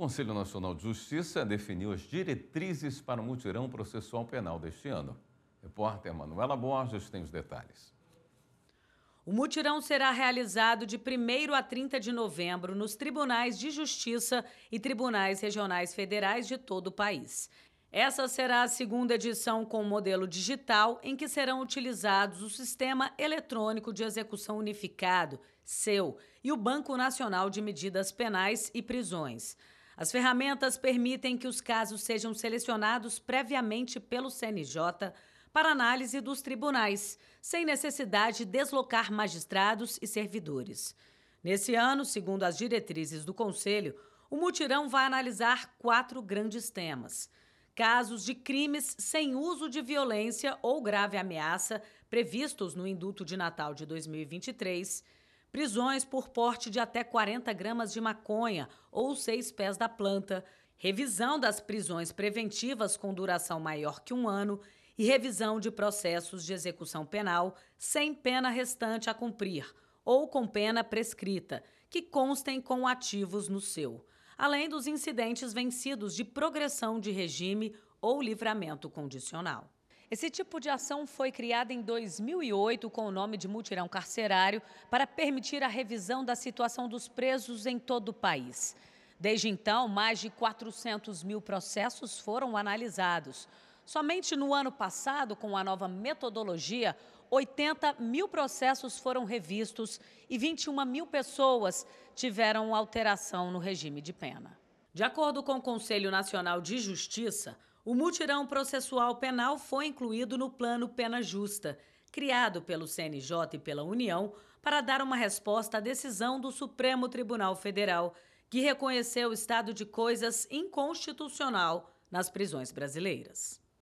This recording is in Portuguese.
Conselho Nacional de Justiça definiu as diretrizes para o mutirão processual penal deste ano. Repórter Manuela Borges tem os detalhes. O mutirão será realizado de 1 a 30 de novembro nos tribunais de justiça e tribunais regionais federais de todo o país. Essa será a segunda edição com modelo digital, em que serão utilizados o Sistema Eletrônico de Execução Unificado, SEU, e o Banco Nacional de Medidas Penais e Prisões. As ferramentas permitem que os casos sejam selecionados previamente pelo CNJ para análise dos tribunais, sem necessidade de deslocar magistrados e servidores. Nesse ano, segundo as diretrizes do Conselho, o mutirão vai analisar quatro grandes temas casos de crimes sem uso de violência ou grave ameaça previstos no Induto de Natal de 2023, prisões por porte de até 40 gramas de maconha ou seis pés da planta, revisão das prisões preventivas com duração maior que um ano e revisão de processos de execução penal sem pena restante a cumprir ou com pena prescrita, que constem com ativos no seu, além dos incidentes vencidos de progressão de regime ou livramento condicional. Esse tipo de ação foi criada em 2008 com o nome de mutirão carcerário para permitir a revisão da situação dos presos em todo o país. Desde então, mais de 400 mil processos foram analisados. Somente no ano passado, com a nova metodologia, 80 mil processos foram revistos e 21 mil pessoas tiveram alteração no regime de pena. De acordo com o Conselho Nacional de Justiça, o mutirão processual penal foi incluído no Plano Pena Justa, criado pelo CNJ e pela União para dar uma resposta à decisão do Supremo Tribunal Federal, que reconheceu o estado de coisas inconstitucional nas prisões brasileiras.